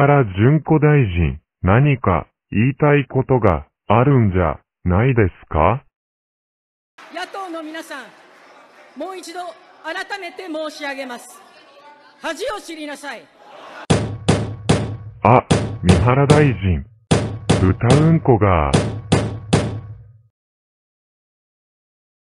原淳子大臣、何か言いたいことがあるんじゃないですか野党の皆さん、もう一度改めて申し上げます。恥を知りなさい。あ、三原大臣、歌うんこが